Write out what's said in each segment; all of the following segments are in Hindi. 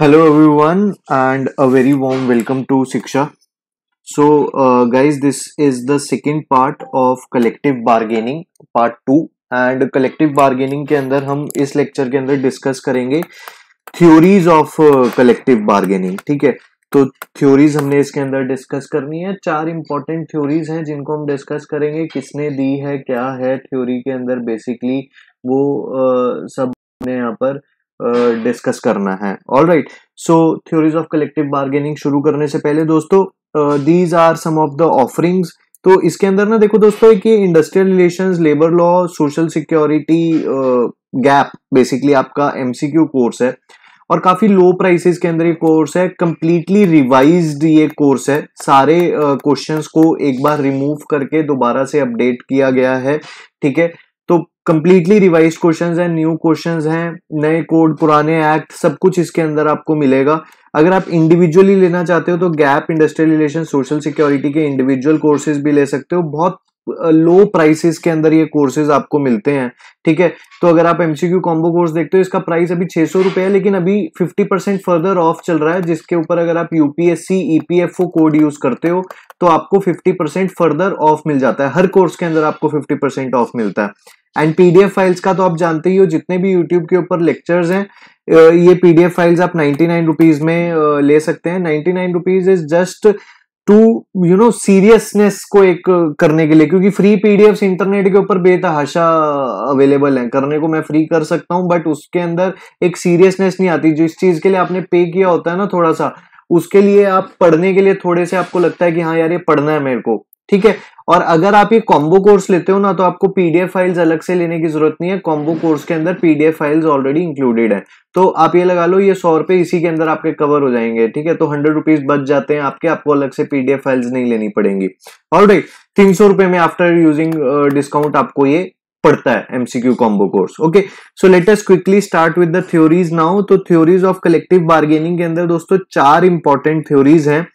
Hello everyone and very warm welcome to siksha so uh, guys this is the second part of collective bargaining part and collective bargaining के अंदर हम इस लेक्चर के अंदर डिस्कस करेंगे थ्योरीज ऑफ कलेक्टिव बार्गेनिंग ठीक है तो थ्योरीज हमने इसके अंदर डिस्कस करनी है चार इंपॉर्टेंट थ्योरीज हैं जिनको हम डिस्कस करेंगे किसने दी है क्या है थ्योरी के अंदर बेसिकली वो uh, सब ने यहाँ पर डिस्कस करना है all right so theories of collective bargaining शुरू करने से पहले दोस्तों these are some of the offerings तो इसके अंदर ना देखो दोस्तों कि industrial relations labour law social security gap basically आपका एमसीक्यू कोर्स है और काफी लो प्राइसेस के अंदर ये कोर्स है कंप्लीटली रिवाइज्ड ये कोर्स है सारे क्वेश्चंस uh, को एक बार रिमूव करके दोबारा से अपडेट किया गया है ठीक है कंप्लीटली रिवाइज क्वेश्चन हैं न्यू क्वेश्चन हैं नए कोड पुराने एक्ट सब कुछ इसके अंदर आपको मिलेगा अगर आप इंडिविजुअली लेना चाहते हो तो gap industrial relation social security के इंडिविजुअल कोर्सेज भी ले सकते हो बहुत लो प्राइसेस के अंदर ये कोर्सेज आपको मिलते हैं ठीक है तो अगर आप एमसीक्यू कॉम्बो कोर्स देखते हो इसका प्राइस अभी छह सौ रुपए है लेकिन अभी फिफ्टी परसेंट फर्दर ऑफ चल रहा है जिसके ऊपर अगर आप यूपीएससी ईपीएफओ कोड यूज करते हो तो आपको फिफ्टी परसेंट फर्दर ऑफ मिल जाता है हर कोर्स के अंदर आपको फिफ्टी परसेंट ऑफ मिलता है एंड पीडीएफ फाइल्स का तो आप जानते ही हो जितने भी यूट्यूब के ऊपर लेक्चर्स हैं ये पीडीएफ फाइल्स आप नाइनटी नाइन रुपीज में ले सकते हैं ninety nine rupees is just to you know seriousness को एक करने के लिए क्योंकि फ्री पीडीएफ इंटरनेट के ऊपर बेतहाशा अवेलेबल है करने को मैं फ्री कर सकता हूँ बट उसके अंदर एक सीरियसनेस नहीं आती जिस चीज के लिए आपने पे किया होता है ना थोड़ा सा उसके लिए आप पढ़ने के लिए थोड़े से आपको लगता है कि हाँ यार ये पढ़ना है मेरे को ठीक है और अगर आप ये कॉम्बो कोर्स लेते हो ना तो आपको पीडीएफ फाइल्स अलग से लेने की जरूरत नहीं है कॉम्बो कोर्स के अंदर पीडीएफ फाइल्स ऑलरेडी इंक्लूडेड है तो आप ये लगा लो ये सौ रुपए इसी के अंदर आपके कवर हो जाएंगे ठीक है तो हंड्रेड रुपीज बच जाते हैं आपके आपको अलग से पीडीएफ फाइल्स नहीं लेनी पड़ेंगी और तीन सौ रुपए में आफ्टर यूजिंग डिस्काउंट आपको ये पड़ता है MCQ combo course okay so latest quickly start with the theories now तो थ्योरीज ऑफ कलेक्टिव बार्गेनिंग के अंदर दोस्तों चार इंपॉर्टेंट थ्योरीज हैं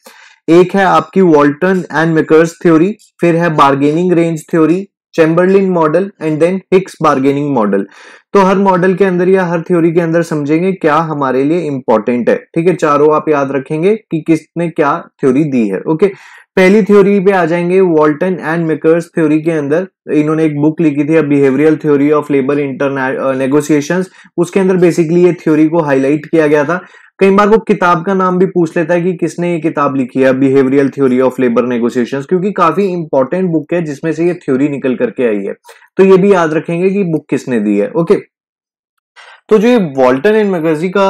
एक है आपकी वॉल्टन एंड मेकर्स थ्योरी फिर है bargaining range theory Chamberlain model and then Hicks bargaining model तो हर मॉडल के अंदर या हर थ्योरी के अंदर समझेंगे क्या हमारे लिए इंपॉर्टेंट है ठीक है चारों आप याद रखेंगे कि किसने क्या थ्योरी दी है ओके पहली थ्योरी पे आ जाएंगे वॉल्टन एंड मेकर्स थ्योरी के अंदर इन्होंने एक बुक लिखी थी behavioural theory of labour internegotiation उसके अंदर बेसिकली ये थ्योरी को हाईलाइट किया गया था कई बार वो किताब का नाम भी पूछ लेता है कि किसने ये किताब लिखी है behavioural theory of labour negotiation क्योंकि काफी इंपॉर्टेंट बुक है जिसमें से ये थ्योरी निकल करके आई है तो ये भी याद रखेंगे कि बुक किसने दी है ओके तो जो ये वॉल्टन एंड मैगजी का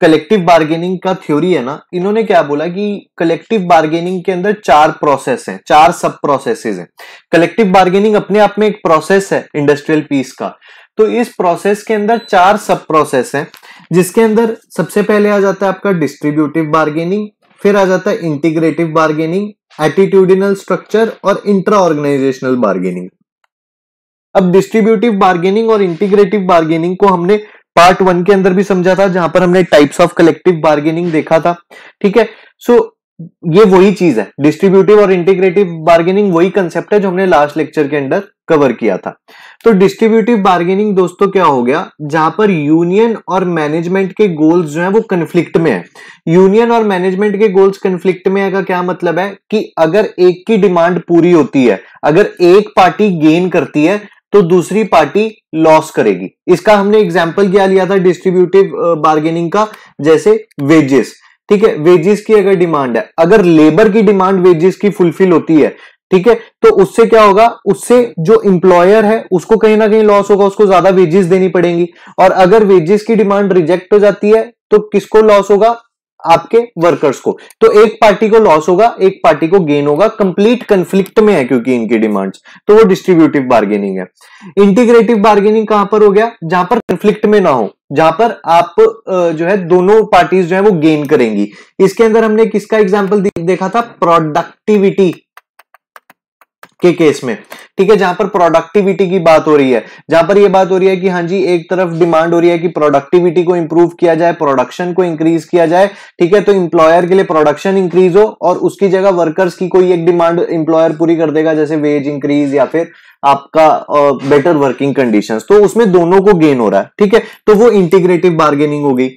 कलेक्टिव बार्गेनिंग का थ्योरी है ना इन्होंने क्या बोला कि कलेक्टिव बार्गेनिंग के अंदर चार प्रोसेस हैं चार सब प्रोसेसेस हैं कलेक्टिव बार्गेनिंग अपने आप में एक प्रोसेस है इंडस्ट्रियल पीस का तो इस प्रोसेस के अंदर चार सब प्रोसेस हैं जिसके अंदर सबसे पहले आ जाता है आपका डिस्ट्रीब्यूटिव बार्गेनिंग फिर आ जाता है इंटीग्रेटिव बार्गेनिंग एटीट्यूडिनल स्ट्रक्चर और इंट्रा ऑर्गेनाइजेशनल बार्गेनिंग अब डिस्ट्रीब्यूटिव बार्गेनिंग और इंटीग्रेटिव बार्गेनिंग को हमने पार्ट वन के अंदर भी समझा था जहां पर हमने टाइप्स ऑफ कलेक्टिव बार्गेनिंग देखा था ठीक है सो so, ये वही चीज है डिस्ट्रीब्यूटिव और इंटीग्रेटिव बार्गेनिंग वही कंसेप्ट है जो हमने लास्ट लेक्चर के अंदर कवर किया था तो डिस्ट्रीब्यूटिव बार्गेनिंग दोस्तों क्या हो गया जहां पर यूनियन और मैनेजमेंट के गोल्स जो है वो कन्फ्लिक्ट में है यूनियन और मैनेजमेंट के गोल्स कन्फ्लिक्ट में है का क्या मतलब है कि अगर एक की डिमांड पूरी होती है अगर एक पार्टी गेन करती है तो दूसरी पार्टी लॉस करेगी इसका हमने एग्जाम्पल क्या लिया था डिस्ट्रीब्यूटिव बार्गेनिंग का जैसे वेजेस ठीक है वेजेस की अगर डिमांड है अगर लेबर की डिमांड वेजेस की फुलफिल होती है ठीक है तो उससे क्या होगा उससे जो इंप्लॉयर है उसको कहीं ना कहीं लॉस होगा उसको ज्यादा वेजेस देनी पड़ेंगी और अगर वेजेस की डिमांड रिजेक्ट हो जाती है तो किसको लॉस होगा आपके वर्कर्स को तो एक पार्टी को लॉस होगा एक पार्टी को गेन होगा कंप्लीट कंफ्लिक्ट में है क्योंकि इनकी डिमांड्स तो वो डिस्ट्रीब्यूटिव बार्गेनिंग है इंटीग्रेटिव बार्गेनिंग कहां पर हो गया जहां पर कंफ्लिक्ट में ना हो जहां पर आप जो है दोनों पार्टीज जो है वो गेन करेंगी इसके अंदर हमने किसका एग्जाम्पल देखा था प्रोडक्टिविटी के केस में ठीक है जहां पर प्रोडक्टिविटी की बात हो रही है जहां पर यह बात हो रही है कि हाँ जी एक तरफ डिमांड हो रही है कि प्रोडक्टिविटी को इंप्रूव किया जाए प्रोडक्शन को इंक्रीज किया जाए ठीक है तो इंप्लॉयर के लिए प्रोडक्शन इंक्रीज हो और उसकी जगह वर्कर्स की कोई एक डिमांड इंप्लॉयर पूरी कर देगा जैसे वेज इंक्रीज या फिर आपका बेटर वर्किंग कंडीशन तो उसमें दोनों को गेन हो रहा है ठीक है तो वो इंटीग्रेटिव बार्गेनिंग हो गई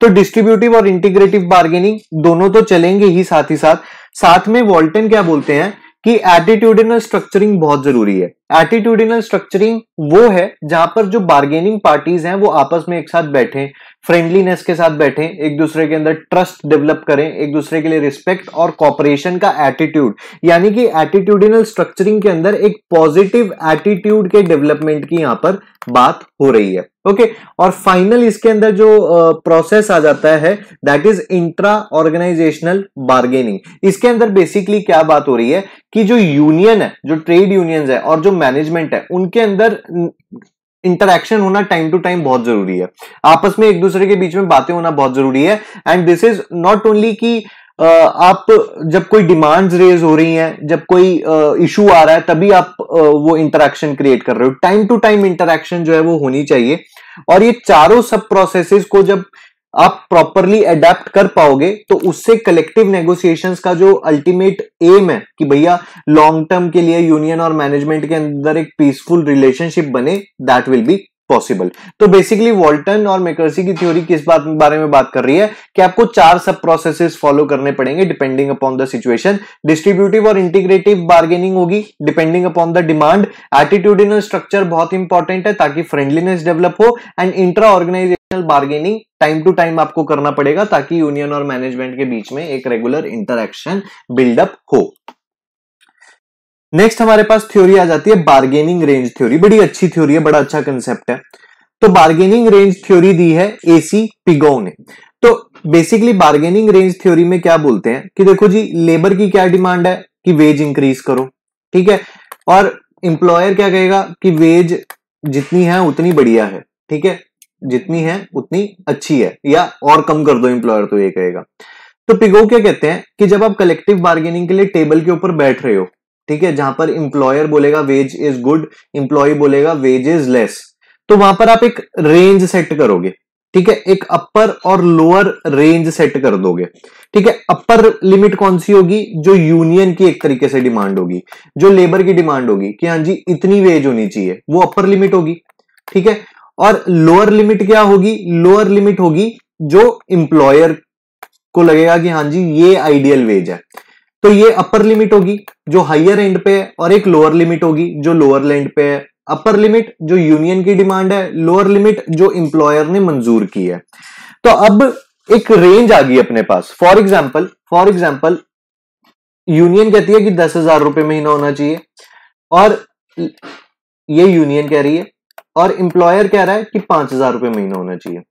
तो डिस्ट्रीब्यूटिव और इंटीग्रेटिव बार्गेनिंग दोनों तो चलेंगे ही साथ ही साथ साथ में वॉल्टन क्या बोलते हैं कि एटीट्यूडिनल स्ट्रक्चरिंग बहुत जरूरी है एटीट्यूडिनल स्ट्रक्चरिंग वो है जहां पर जो बार्गेनिंग पार्टीज हैं वो आपस में एक साथ बैठे फ्रेंडलीनेस के साथ बैठे एक दूसरे के अंदर ट्रस्ट डेवलप करें एक दूसरे के लिए रिस्पेक्ट और कॉपरेशन का एटीट्यूड यानी कि एटीट्यूडिनल स्ट्रक्चरिंग के अंदर एक पॉजिटिव एटीट्यूड के डेवलपमेंट की यहाँ पर बात हो रही है ओके okay? और फाइनल इसके अंदर जो प्रोसेस आ जाता है that is intra organisational bargaining इसके अंदर बेसिकली क्या बात हो रही है कि जो यूनियन है जो ट्रेड यूनियंस है और जो मैनेजमेंट है उनके अंदर इंटरेक्शन होना टाइम टू टाइम बहुत जरूरी है आपस में एक दूसरे के बीच में बातें होना बहुत जरूरी है and this is not only की Uh, आप जब कोई डिमांड्स रेज हो रही हैं जब कोई इशू uh, आ रहा है तभी आप uh, वो इंटरेक्शन क्रिएट कर रहे हो टाइम टू टाइम इंटरेक्शन जो है वो होनी चाहिए और ये चारों सब प्रोसेसेस को जब आप प्रॉपरली अडेप्ट कर पाओगे तो उससे कलेक्टिव नेगोशिएशंस का जो अल्टीमेट एम है कि भैया लॉन्ग टर्म के लिए यूनियन और मैनेजमेंट के अंदर एक पीसफुल रिलेशनशिप बने दैट विल बी पॉसिबल तो बेसिकली वॉल्टन और मेकर्सी की थ्योरी किस बात बारे में बात कर रही है कि आपको चार सब प्रोसेसेस फॉलो करने पड़ेंगे depending upon the situation distributive और इंटीग्रेटिव बार्गेनिंग होगी depending upon the demand attitudinal structure बहुत इंपॉर्टेंट है ताकि फ्रेंडलीनेस डेवलप हो and intra organisational bargaining time to time आपको करना पड़ेगा ताकि यूनियन और मैनेजमेंट के बीच में एक रेगुलर इंटरेक्शन बिल्डअप हो नेक्स्ट हमारे पास थ्योरी आ जाती है बार्गेनिंग रेंज थ्योरी बड़ी अच्छी थ्योरी है बड़ा अच्छा कंसेप्ट है तो बार्गेनिंग रेंज थ्योरी दी है एसी पिगो ने तो बेसिकली बार्गेनिंग रेंज थ्योरी में क्या बोलते हैं कि देखो जी लेबर की क्या डिमांड है कि वेज इंक्रीज करो ठीक है और इंप्लॉयर क्या कहेगा कि वेज जितनी है उतनी बढ़िया है ठीक है जितनी है उतनी अच्छी है या और कम कर दो इंप्लॉयर तो ये कहेगा तो पिगो क्या कहते हैं कि जब आप कलेक्टिव बार्गेनिंग के लिए टेबल के ऊपर बैठ रहे हो ठीक है जहां पर इंप्लॉयर बोलेगा वेज इज गुड इंप्लॉय बोलेगा वेज इज लेस तो वहां पर आप एक रेंज सेट करोगे ठीक है एक अपर और लोअर रेंज सेट कर दोगे ठीक है अपर लिमिट कौन सी होगी जो यूनियन की एक तरीके से डिमांड होगी जो लेबर की डिमांड होगी कि हाँ जी इतनी वेज होनी चाहिए वो अपर लिमिट होगी ठीक है और लोअर लिमिट क्या होगी लोअर लिमिट होगी जो इंप्लॉयर को लगेगा कि हाँ जी ये आइडियल वेज है तो ये अपर लिमिट होगी जो हाइयर एंड पे है और एक लोअर लिमिट होगी जो लोअर लैंड पे है अपर लिमिट जो यूनियन की डिमांड है लोअर लिमिट जो इंप्लॉयर ने मंजूर की है तो अब एक रेंज आ गई अपने पास for example for example union कहती है कि दस हजार रुपए महीना होना चाहिए और ये यूनियन कह रही है और इंप्लॉयर कह रहा है कि पांच हजार रुपए महीना होना चाहिए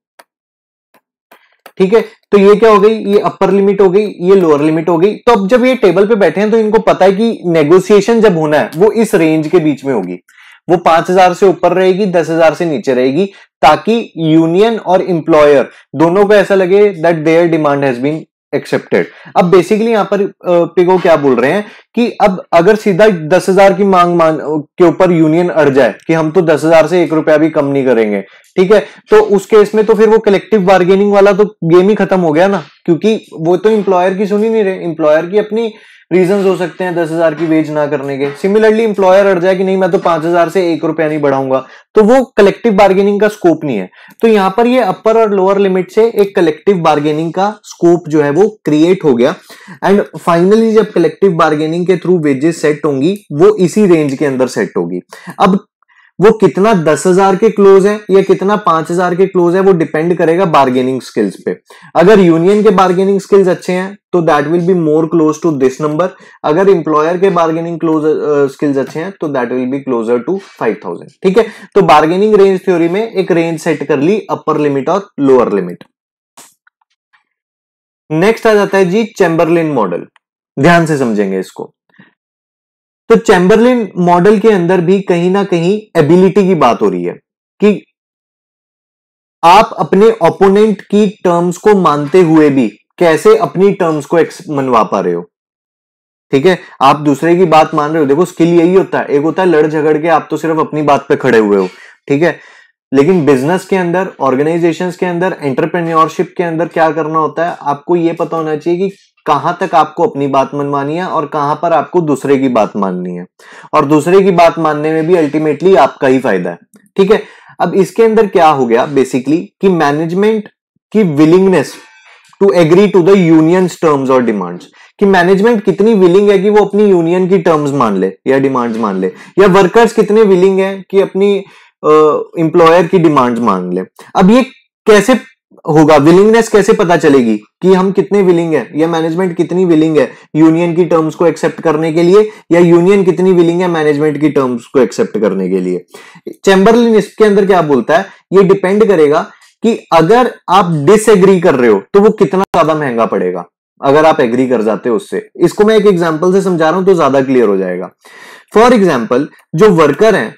ठीक है तो ये क्या हो गई ये अपर लिमिट हो गई ये लोअर लिमिट हो गई तो अब जब ये टेबल पे बैठे हैं तो इनको पता है कि नेगोशिएशन जब होना है वो इस रेंज के बीच में होगी वो पांच हजार से ऊपर रहेगी दस हजार से नीचे रहेगी ताकि यूनियन और इंप्लॉयर दोनों को ऐसा लगे that their demand has been accepted अब बेसिकली यहां पर पिगो क्या बोल रहे हैं कि अब अगर सीधा दस हजार की मांग मान के ऊपर यूनियन अड़ जाए कि हम तो दस हजार से एक रुपया भी कम नहीं करेंगे ठीक है तो उस केस में तो फिर वो कलेक्टिव बार्गेनिंग वाला तो गेम ही खत्म हो गया ना क्योंकि वो तो इंप्लॉयर की सुनी नहीं रहे इंप्लॉयर की अपनी रीजन हो सकते हैं दस हजार की वेज ना करने के सिमिलरली इंप्लॉयर अड़ जाए कि नहीं मैं तो पांच हजार से एक रुपया नहीं बढ़ाऊंगा तो वो कलेक्टिव बार्गेनिंग का स्कोप नहीं है तो यहाँ पर ये अपर और लोअर लिमिट से एक कलेक्टिव बार्गेनिंग का स्कोप जो है वो क्रिएट हो गया एंड फाइनली जब कलेक्टिव बार्गेनिंग के थ्रू वेजेस सेट होंगी वो इसी रेंज के अंदर सेट होगी अब वो कितना दस हजार के क्लोज है या कितना पांच हजार के क्लोज है वो डिपेंड करेगा बार्गेनिंग स्किल्स पे अगर यूनियन के बार्गेनिंग स्किल्स अच्छे हैं तो that will be more close to this number अगर इंप्लॉयर के बार्गेनिंग क्लोज स्किल्स अच्छे हैं तो that will be closer to five thousand ठीक है तो बार्गेनिंग रेंज थ्योरी में एक रेंज सेट कर ली अपर लिमिट और लोअर लिमिट नेक्स्ट आ जाता है जी चैम्बरलिन मॉडल ध्यान से समझेंगे इसको तो चैम्बरलिन मॉडल के अंदर भी कहीं ना कहीं एबिलिटी की बात हो रही है कि आप अपने ओपोनेंट की टर्म्स को मानते हुए भी कैसे अपनी टर्म्स को मनवा पा रहे हो ठीक है आप दूसरे की बात मान रहे हो देखो स्किल यही होता है एक होता है लड़ झगड़ के आप तो सिर्फ अपनी बात पे खड़े हुए हो ठीक है लेकिन बिजनेस के अंदर ऑर्गेनाइजेशंस के अंदर एंटरप्रेन्योरशिप के अंदर क्या करना होता है आपको यह पता होना चाहिए कि कहां तक आपको अपनी बात मनवानी है और कहां पर आपको दूसरे की बात माननी है और दूसरे की बात मानने में भी अल्टीमेटली आपका ही फायदा है ठीक है अब इसके अंदर क्या हो गया बेसिकली कि मैनेजमेंट की willingness to agree to the union terms और डिमांड्स कि मैनेजमेंट कितनी विलिंग है कि वो अपनी यूनियन की टर्म्स मान ले या डिमांड्स मान ले या वर्कर्स कितने विलिंग है कि अपनी एम्प्लॉयर uh, की डिमांड्स मान ले अब ये कैसे होगा विलिंगनेस कैसे पता चलेगी कि हम कितने विलिंग है या मैनेजमेंट कितनी विलिंग है यूनियन की टर्म्स को एक्सेप्ट करने के लिए या यूनियन कितनी विलिंग है मैनेजमेंट की टर्म्स को एक्सेप्ट करने के लिए चैम्बरलिन इसके अंदर क्या बोलता है ये डिपेंड करेगा कि अगर आप डिसएग्री कर रहे हो तो वो कितना ज्यादा महंगा पड़ेगा अगर आप एग्री कर जाते हो उससे इसको मैं एक एग्जाम्पल से समझा रहा हूं तो ज्यादा क्लियर हो जाएगा फॉर एग्जाम्पल जो वर्कर है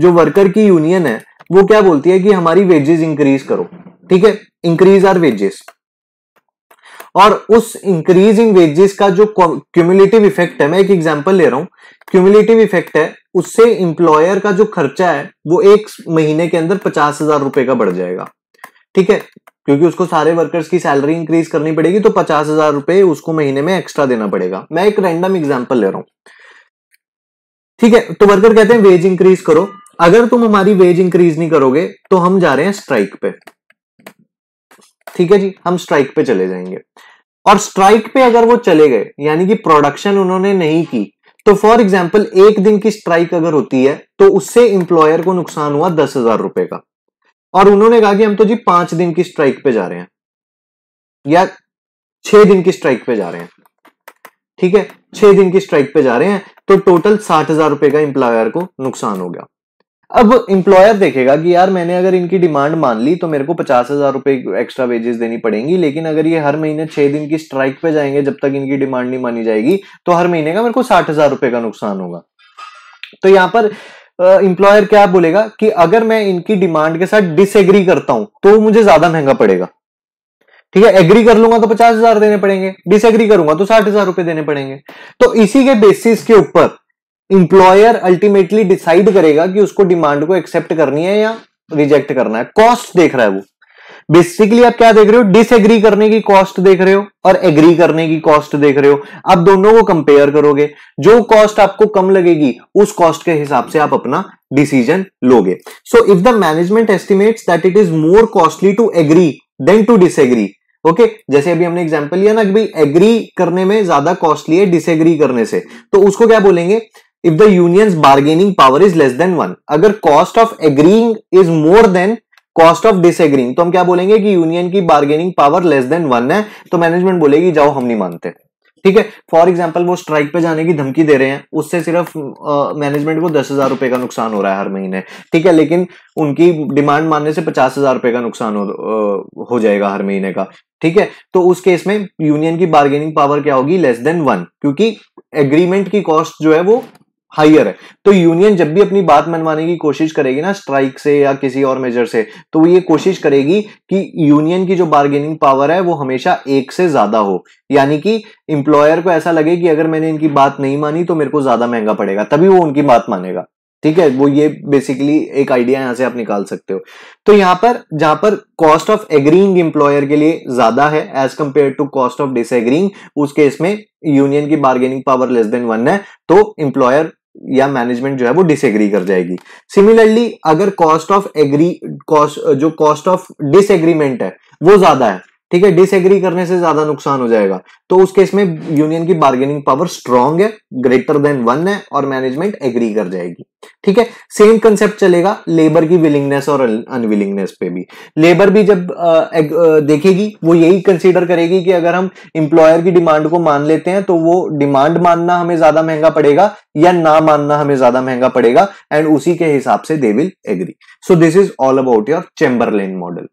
जो वर्कर की यूनियन है वो क्या बोलती है कि हमारी वेजेस इंक्रीज करो ठीक है इंक्रीज आर वेजेस और उस इंक्रीज इन वेजेस का जो क्यूमुलेटिव इफेक्ट है मैं एक एग्जांपल ले रहा हूं क्यूमुलेटिव इफेक्ट है उससे इंप्लॉयर का जो खर्चा है वो एक महीने के अंदर पचास हजार रुपए का बढ़ जाएगा ठीक है क्योंकि उसको सारे वर्कर्स की सैलरी इंक्रीज करनी पड़ेगी तो पचास हजार रुपए उसको महीने में एक्स्ट्रा देना पड़ेगा मैं एक रैंडम एग्जाम्पल ले रहा हूं ठीक है तो वर्कर कहते हैं वेज इंक्रीज करो अगर तुम हमारी वेज इंक्रीज नहीं करोगे तो हम जा रहे हैं स्ट्राइक पे ठीक है जी हम स्ट्राइक पे चले जाएंगे और स्ट्राइक पे अगर वो चले गए यानी कि प्रोडक्शन उन्होंने नहीं की तो फॉर एग्जाम्पल एक दिन की स्ट्राइक अगर होती है तो उससे इंप्लॉयर को नुकसान हुआ दस हजार रुपए का और उन्होंने कहा कि हम तो जी पांच दिन की स्ट्राइक पे जा रहे हैं या छह दिन की स्ट्राइक पे जा रहे हैं ठीक है छह दिन की स्ट्राइक पे जा रहे हैं तो टोटल साठ हजार रुपए का इंप्लॉयर को नुकसान हो गया अब इंप्लॉयर देखेगा कि यार मैंने अगर इनकी डिमांड मान ली तो मेरे को पचास हजार रुपए एक्स्ट्रा वेजेस देनी पड़ेंगी लेकिन अगर ये हर महीने छह दिन की स्ट्राइक पे जाएंगे जब तक इनकी डिमांड नहीं मानी जाएगी तो हर महीने का मेरे को साठ हजार रुपए का नुकसान होगा तो यहां पर इंप्लॉयर क्या बोलेगा कि अगर मैं इनकी डिमांड के साथ डिसएग्री करता हूं तो मुझे ज्यादा महंगा पड़ेगा ठीक है एग्री कर लूंगा तो पचास हजार देने पड़ेंगे डिसएग्री करूंगा तो साठ हजार रुपए देने पड़ेंगे तो इसी के बेसिस के ऊपर इंप्लॉयर अल्टीमेटली डिसाइड करेगा कि उसको डिमांड को एक्सेप्ट करनी है या रिजेक्ट करना है कॉस्ट देख रहा है वो बेसिकली आप क्या देख रहे हो डिसएग्री करने की कॉस्ट देख रहे हो और एग्री करने की कॉस्ट देख रहे हो आप दोनों को कंपेयर करोगे जो कॉस्ट आपको कम लगेगी उस कॉस्ट के हिसाब से आप अपना डिसीजन लोगे so if the management estimates that it is more costly to agree than to disagree okay जैसे अभी हमने एग्जाम्पल लिया ना कि भाई एग्री करने में ज्यादा कॉस्टली है डिसएग्री करने से तो उसको क्या बोलेंगे if the union's bargaining power is less than one अगर cost of agreeing is more than cost of disagreeing तो हम क्या बोलेंगे कि यूनियन की bargaining power less than one है तो मैनेजमेंट बोलेगी जाओ हम नहीं मानते ठीक है फॉर एग्जाम्पल वो स्ट्राइक पे जाने की धमकी दे रहे हैं उससे सिर्फ मैनेजमेंट को दस हजार रुपए का नुकसान हो रहा है हर महीने ठीक है लेकिन उनकी डिमांड मानने से पचास हजार रुपए का नुकसान हो, हो जाएगा हर महीने का ठीक है तो उस केस में यूनियन की बार्गेनिंग पावर क्या होगी लेस देन वन क्योंकि एग्रीमेंट की कॉस्ट जो है वो हायर है तो यूनियन जब भी अपनी बात मनवाने की कोशिश करेगी ना स्ट्राइक से या किसी और मेजर से तो वो ये कोशिश करेगी कि यूनियन की जो बार्गेनिंग पावर है वो हमेशा एक से ज्यादा हो यानी कि इंप्लॉयर को ऐसा लगे कि अगर मैंने इनकी बात नहीं मानी तो मेरे को ज्यादा महंगा पड़ेगा तभी वो उनकी बात मानेगा ठीक है वो ये बेसिकली एक आइडिया यहां से आप निकाल सकते हो तो यहां पर जहां पर कॉस्ट ऑफ एग्रींग एम्प्लॉयर के लिए ज्यादा है as compare to cost of disagreeing उस केस में यूनियन की bargaining power less than one है तो इंप्लॉयर या मैनेजमेंट जो है वो डिसएग्री कर जाएगी सिमिलरली अगर कॉस्ट ऑफ एग्री कॉस्ट जो कॉस्ट ऑफ डिसएग्रीमेंट है वो ज्यादा है ठीक है डिसएग्री करने से ज्यादा नुकसान हो जाएगा तो उस केस में यूनियन की बार्गेनिंग पावर स्ट्रांग है ग्रेटर देन वन है और मैनेजमेंट एग्री कर जाएगी ठीक है सेम कंसेप्ट चलेगा लेबर की विलिंगनेस और अनविलिंगनेस पे भी लेबर भी जब आ, एग, आ, देखेगी वो यही कंसीडर करेगी कि अगर हम इंप्लॉयर की डिमांड को मान लेते हैं तो वो डिमांड मानना हमें ज्यादा महंगा पड़ेगा या ना मानना हमें ज्यादा महंगा पड़ेगा एंड उसी के हिसाब से they will agree so this is all about your Chamberlain model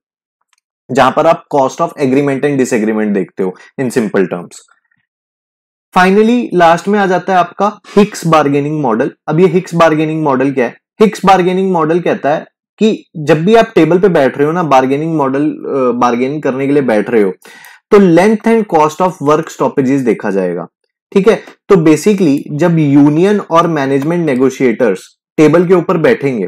जहां पर आप cost of agreement and disagreement देखते हो in simple terms finally last में आ जाता है आपका हिक्स बार्गेनिंग मॉडल अब ये हिक्स बार्गेनिंग मॉडल क्या है हिक्स बार्गेनिंग मॉडल कहता है कि जब भी आप टेबल पे बैठ रहे हो ना बार्गेनिंग मॉडल बार्गेनिंग करने के लिए बैठ रहे हो तो length and cost of work stoppages देखा जाएगा ठीक है तो बेसिकली जब यूनियन और मैनेजमेंट नेगोशिएटर्स टेबल के ऊपर बैठेंगे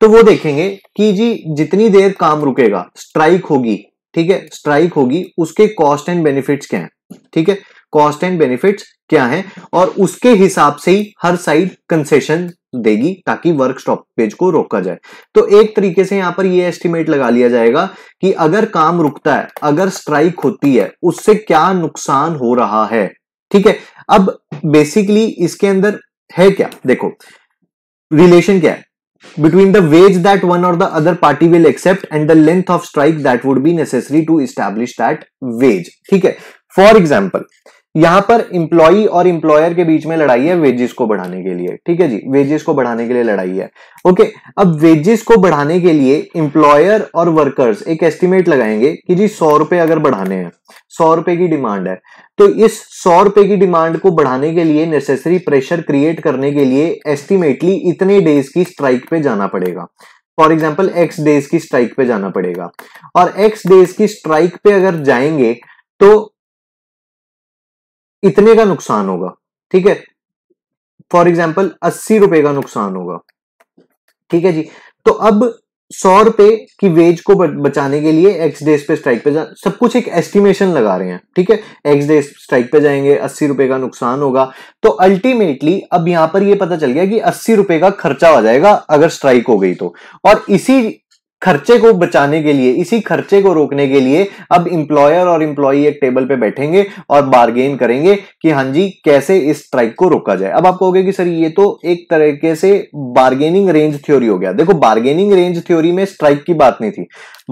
तो वो देखेंगे कि जी जितनी देर काम रुकेगा स्ट्राइक होगी ठीक है स्ट्राइक होगी उसके कॉस्ट एंड बेनिफिट्स क्या है ठीक है कॉस्ट एंड बेनिफिट्स क्या है और उसके हिसाब से ही हर साइड कंसेशन देगी ताकि वर्क स्टॉपेज पेज को रोका जाए तो एक तरीके से यहां पर यह एस्टिमेट लगा लिया जाएगा कि अगर काम रुकता है अगर स्ट्राइक होती है उससे क्या नुकसान हो रहा है ठीक है अब बेसिकली इसके अंदर है क्या देखो रिलेशन क्या है between the wage that one और the other party will accept and the length of strike that would be necessary to establish that wage ठीक है फॉर एग्जाम्पल यहां पर इंप्लॉई और इंप्लॉयर के बीच में लड़ाई है वेजेस को बढ़ाने के लिए ठीक है जी वेजेस को बढ़ाने के लिए लड़ाई है ओके अब वेजेस को बढ़ाने के लिए इंप्लॉयर और वर्कर्स एक एस्टिमेट लगाएंगे कि जी सौ रुपए अगर बढ़ाने हैं सौ रुपए की डिमांड है तो इस सौ रुपए की डिमांड को बढ़ाने के लिए नेसेसरी प्रेशर क्रिएट करने के लिए एस्टिमेटली इतने डेज की स्ट्राइक पे जाना पड़ेगा फॉर एग्जाम्पल एक्स डेज की स्ट्राइक पे जाना पड़ेगा और एक्स डेज की स्ट्राइक पे अगर जाएंगे तो इतने का नुकसान होगा ठीक है फॉर एग्जाम्पल अस्सी रुपए का नुकसान होगा ठीक है जी तो अब सौ रुपए की वेज को बचाने के लिए एक्स डेज पे स्ट्राइक पे जा सब कुछ एक एस्टिमेशन लगा रहे हैं ठीक है एक्स डेज स्ट्राइक पे जाएंगे अस्सी रुपए का नुकसान होगा तो अल्टीमेटली अब यहां पर ये पता चल गया कि अस्सी रुपए का खर्चा हो जाएगा अगर स्ट्राइक हो गई तो और इसी खर्चे को बचाने के लिए इसी खर्चे को रोकने के लिए अब इंप्लॉयर और इंप्लॉई एक टेबल पे बैठेंगे और बार्गेन करेंगे कि हाँ जी कैसे इस स्ट्राइक को रोका जाए अब आप कहोगे कि सर ये तो एक तरीके से बार्गेनिंग रेंज थ्योरी हो गया देखो बार्गेनिंग रेंज थ्योरी में स्ट्राइक की बात नहीं थी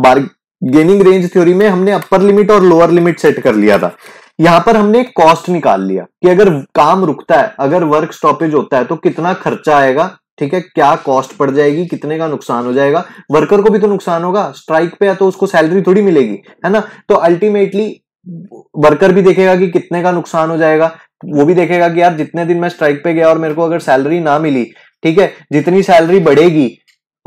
बार्गेनिंग रेंज थ्योरी में हमने अपर लिमिट और लोअर लिमिट सेट कर लिया था यहां पर हमने कॉस्ट निकाल लिया कि अगर काम रुकता है अगर वर्क स्टॉपेज होता है तो कितना खर्चा आएगा ठीक है क्या कॉस्ट पड़ जाएगी कितने का नुकसान हो जाएगा वर्कर को भी तो नुकसान होगा स्ट्राइक पे है तो उसको सैलरी थोड़ी मिलेगी है ना तो अल्टीमेटली वर्कर भी देखेगा कि कितने का नुकसान हो जाएगा वो भी देखेगा कि यार जितने दिन मैं स्ट्राइक पे गया और मेरे को अगर सैलरी ना मिली ठीक है जितनी सैलरी बढ़ेगी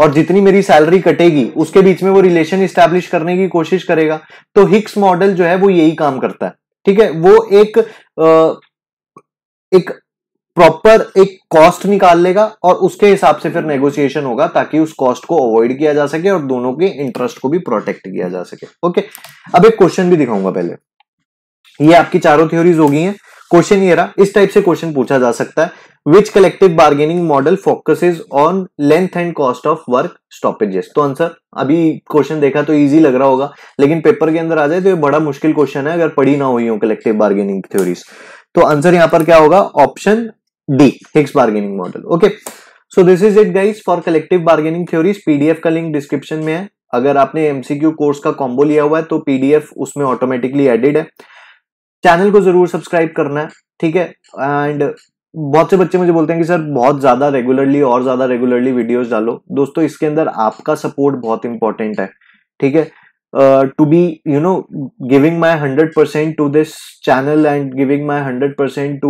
और जितनी मेरी सैलरी कटेगी उसके बीच में वो रिलेशन स्टैब्लिश करने की कोशिश करेगा तो हिक्स मॉडल जो है वो यही काम करता है ठीक है वो एक आ, एक प्रॉपर एक कॉस्ट निकाल लेगा और उसके हिसाब से फिर नेगोशिएशन होगा ताकि उस कॉस्ट को अवॉइड किया जा सके और दोनों के इंटरेस्ट को भी प्रोटेक्ट किया जा सके ओके अब एक क्वेश्चन भी दिखाऊंगा पहले ये आपकी चारों थ्योरीज हो गई हैं क्वेश्चन ये रहा इस टाइप से क्वेश्चन पूछा जा सकता है which collective bargaining model focuses on length and cost of work stoppages तो आंसर अभी क्वेश्चन देखा तो इजी लग रहा होगा लेकिन पेपर के अंदर आ जाए तो ये बड़ा मुश्किल क्वेश्चन है अगर पढ़ी ना हुई हो कलेक्टिव बार्गेनिंग थ्योरीज तो आंसर यहां पर क्या होगा option D Higgs bargaining model. Okay. So this is it guys for collective bargaining theory PDF का लिंक डिस्क्रिप्शन में है अगर आपने एमसीक्यू कोर्स का कॉम्बो लिया हुआ है तो पीडीएफ उसमें ऑटोमेटिकली एडेड है चैनल को जरूर सब्सक्राइब करना है ठीक है एंड बहुत से बच्चे मुझे बोलते हैं कि सर बहुत ज्यादा रेगुलरली और ज्यादा रेगुलरली वीडियोस डालो दोस्तों इसके अंदर आपका सपोर्ट बहुत इंपॉर्टेंट है ठीक है be you know giving my hundred percent to this channel and giving my hundred percent to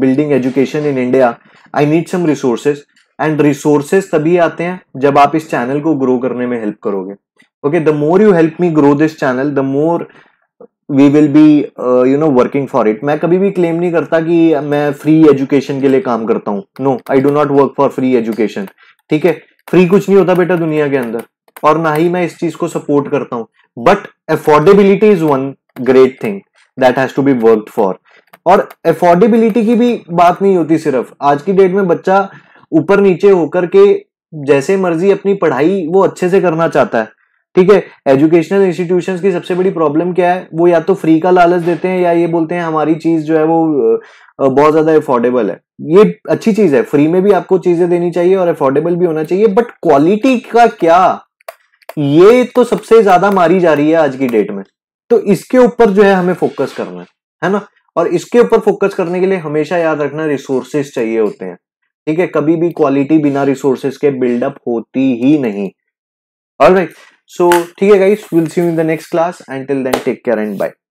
building education in India I need some resources and resources तभी आते हैं जब आप इस चैनल को ग्रो करने में हेल्प करोगे okay the more you help me grow this channel the more we will be you know working for it मैं कभी भी क्लेम नहीं करता कि मैं फ्री एजुकेशन के लिए काम करता हूँ no I do not work for free education ठीक है फ्री कुछ नहीं होता बेटा दुनिया के अंदर और ना ही मैं इस चीज को सपोर्ट करता हूं but affordability is one great thing that has to be work for और अफोर्डेबिलिटी की भी बात नहीं होती सिर्फ आज की डेट में बच्चा ऊपर नीचे होकर के जैसे मर्जी अपनी पढ़ाई वो अच्छे से करना चाहता है ठीक है एजुकेशनल इंस्टीट्यूशंस की सबसे बड़ी प्रॉब्लम क्या है वो या तो फ्री का लालच देते हैं या ये बोलते हैं हमारी चीज जो है वो बहुत ज्यादा अफोर्डेबल है ये अच्छी चीज है फ्री में भी आपको चीजें देनी चाहिए और अफोर्डेबल भी होना चाहिए बट क्वालिटी का क्या ये तो सबसे ज्यादा मारी जा रही है आज की डेट में तो इसके ऊपर जो है हमें फोकस करना है है ना और इसके ऊपर फोकस करने के लिए हमेशा याद रखना रिसोर्सेस चाहिए होते हैं ठीक है कभी भी क्वालिटी बिना रिसोर्सेस के बिल्डअप होती ही नहीं और राइट सो ठीक है guys will see you in the next class and till then take care and bye